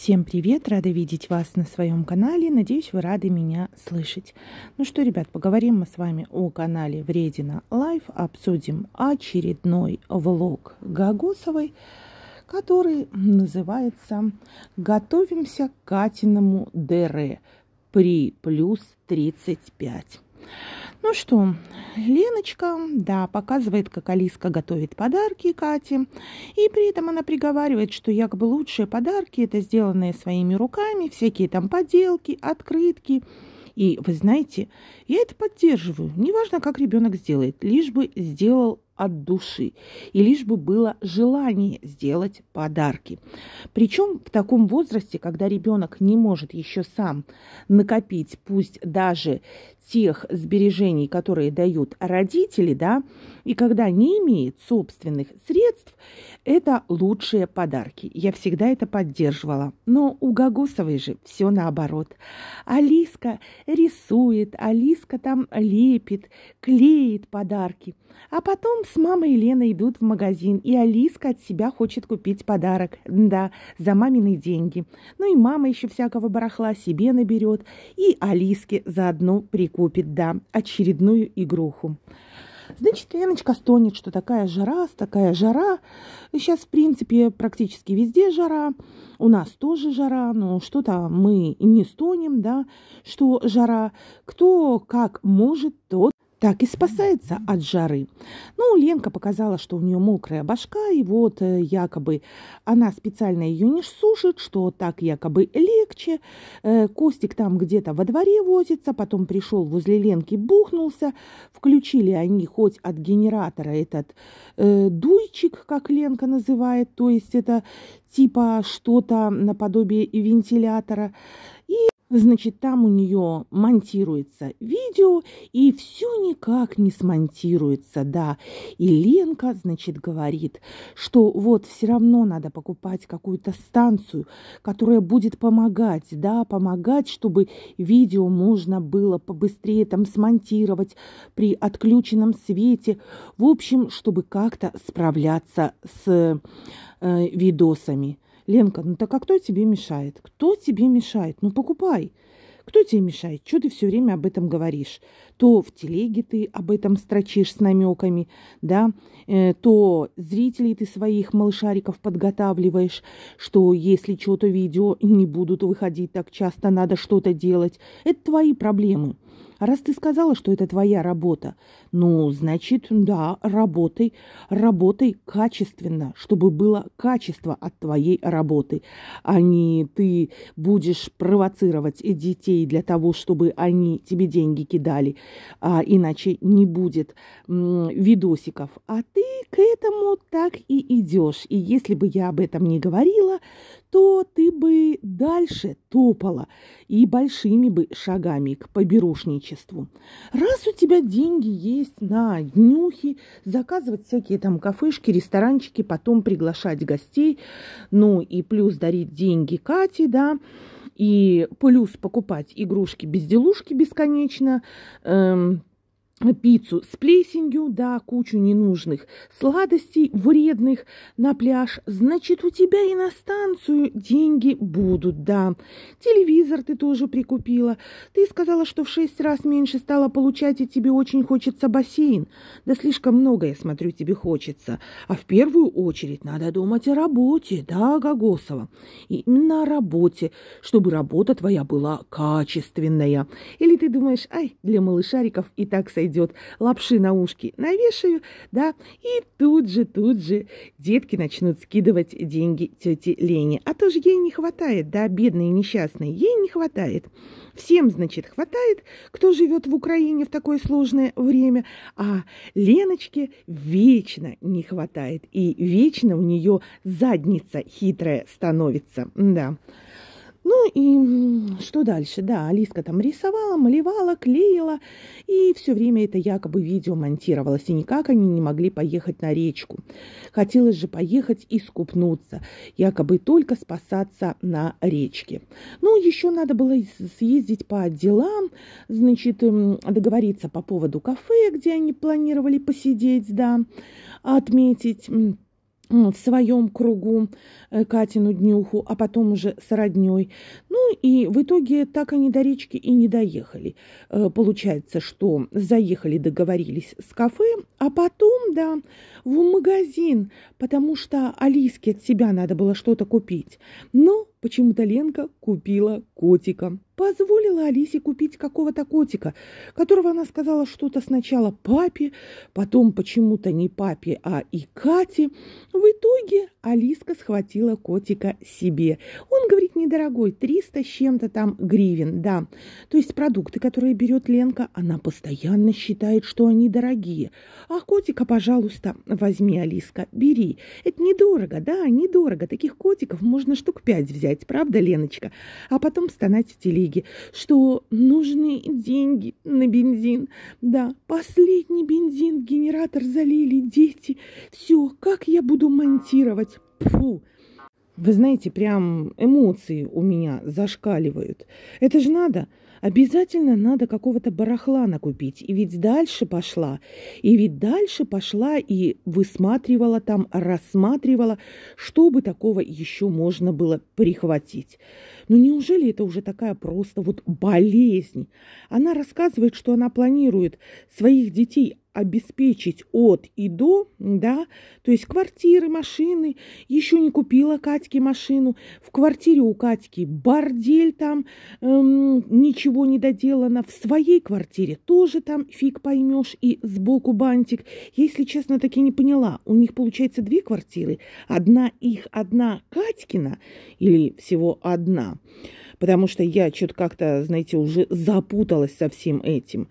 Всем привет! Рада видеть вас на своем канале. Надеюсь, вы рады меня слышать. Ну что, ребят, поговорим мы с вами о канале Вредина Лайф. Обсудим очередной влог Гагосовой, который называется «Готовимся к Катиному ДР при плюс 35». Ну что, Леночка, да, показывает, как Алиска готовит подарки Кате, и при этом она приговаривает, что якобы лучшие подарки – это сделанные своими руками, всякие там поделки, открытки. И вы знаете, я это поддерживаю. Неважно, как ребенок сделает, лишь бы сделал от души, и лишь бы было желание сделать подарки. Причем в таком возрасте, когда ребенок не может еще сам накопить, пусть даже тех сбережений, которые дают родители, да, и когда не имеет собственных средств, это лучшие подарки. Я всегда это поддерживала. Но у Гагусовой же все наоборот. Алиска рисует, Алиска там лепит, клеит подарки. А потом с мамой и Леной идут в магазин, и Алиска от себя хочет купить подарок, да, за мамины деньги. Ну и мама еще всякого барахла себе наберет, и Алиске заодно прикупит купит, да, очередную игруху. Значит, Леночка стонет, что такая жара, такая жара. Сейчас, в принципе, практически везде жара. У нас тоже жара, но что-то мы не стонем, да, что жара. Кто как может, тот так и спасается от жары. Ну, Ленка показала, что у нее мокрая башка, и вот э, якобы она специально ее не сушит, что так якобы легче. Э, Костик там где-то во дворе возится, потом пришел возле Ленки, бухнулся. Включили они хоть от генератора этот э, дуйчик, как Ленка называет, то есть это типа что-то наподобие вентилятора. Значит, там у нее монтируется видео, и все никак не смонтируется, да. И Ленка, значит, говорит, что вот все равно надо покупать какую-то станцию, которая будет помогать, да, помогать, чтобы видео можно было побыстрее там смонтировать при отключенном свете. В общем, чтобы как-то справляться с э, видосами. Ленка, ну так а кто тебе мешает? Кто тебе мешает? Ну покупай. Кто тебе мешает? Чего ты все время об этом говоришь? То в телеге ты об этом строчишь с намеками, да, э, то зрителей ты своих малышариков подготавливаешь, что если что-то видео не будут выходить так часто, надо что-то делать. Это твои проблемы. Раз ты сказала, что это твоя работа, ну, значит, да, работай, работай качественно, чтобы было качество от твоей работы, а не ты будешь провоцировать детей для того, чтобы они тебе деньги кидали, а иначе не будет видосиков. А ты к этому так и идешь. И если бы я об этом не говорила, то ты бы дальше топала и большими бы шагами к поберушничеству. Раз у тебя деньги есть на днюхи, заказывать всякие там кафешки, ресторанчики, потом приглашать гостей, ну и плюс дарить деньги Кате, да, и плюс покупать игрушки-безделушки бесконечно, эм, пиццу с плесенью, да, кучу ненужных сладостей вредных на пляж, значит, у тебя и на станцию деньги будут, да. Телевизор ты тоже прикупила. Ты сказала, что в шесть раз меньше стала получать, и тебе очень хочется бассейн. Да слишком много, я смотрю, тебе хочется. А в первую очередь надо думать о работе, да, Гогосова? Именно о работе, чтобы работа твоя была качественная. Или ты думаешь, ай, для малышариков и так сойдет пойдет, лапши на ушки навешаю, да, и тут же, тут же детки начнут скидывать деньги тете Лене. А то же ей не хватает, да, бедной и несчастной, ей не хватает. Всем, значит, хватает, кто живет в Украине в такое сложное время, а Леночке вечно не хватает, и вечно у нее задница хитрая становится, да. Ну и что дальше? Да, Алиска там рисовала, малевала, клеила, и все время это якобы видео монтировалось, и никак они не могли поехать на речку. Хотелось же поехать и скупнуться, якобы только спасаться на речке. Ну, еще надо было съездить по делам, значит, договориться по поводу кафе, где они планировали посидеть, да, отметить ну, в своем кругу э, Катину днюху, а потом уже с родней. Ну и в итоге так они до речки и не доехали. Э, получается, что заехали, договорились с кафе, а потом, да, в магазин, потому что Алиске от себя надо было что-то купить. Но Почему-то Ленка купила котика. Позволила Алисе купить какого-то котика, которого она сказала что-то сначала папе, потом почему-то не папе, а и Кате. В итоге итоге Алиска схватила котика себе. Он говорит, недорогой, 300 с чем-то там гривен, да. То есть продукты, которые берет Ленка, она постоянно считает, что они дорогие. А котика, пожалуйста, возьми, Алиска, бери. Это недорого, да, недорого. Таких котиков можно штук пять взять, правда, Леночка? А потом стонать в телеге, что нужны деньги на бензин. Да, последний бензин, генератор залили, дети. Все, как я буду монтировать? комментировать. Фу. Вы знаете, прям эмоции у меня зашкаливают. Это же надо. Обязательно надо какого-то барахла накупить. И ведь дальше пошла. И ведь дальше пошла и высматривала там, рассматривала, чтобы такого еще можно было прихватить. Но ну, неужели это уже такая просто вот болезнь? Она рассказывает, что она планирует своих детей обеспечить от и до, да, то есть квартиры, машины, еще не купила Катьке машину, в квартире у Катьки бордель там, эм, ничего не доделано, в своей квартире тоже там фиг поймешь и сбоку бантик. если честно, таки не поняла, у них получается две квартиры, одна их, одна Катькина или всего одна потому что я что-то как-то, знаете, уже запуталась со всем этим.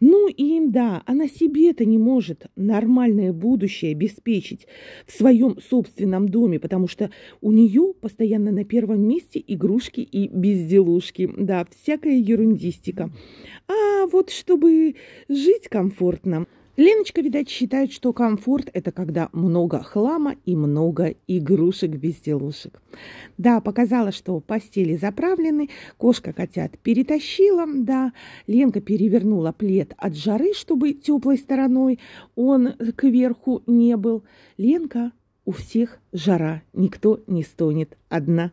Ну и да, она себе это не может нормальное будущее обеспечить в своем собственном доме, потому что у нее постоянно на первом месте игрушки и безделушки, да, всякая ерундистика. А вот чтобы жить комфортно – Леночка, видать, считает, что комфорт – это когда много хлама и много игрушек-безделушек. Да, показала, что постели заправлены, кошка котят перетащила, да. Ленка перевернула плед от жары, чтобы теплой стороной он кверху не был. Ленка, у всех жара, никто не стонет, одна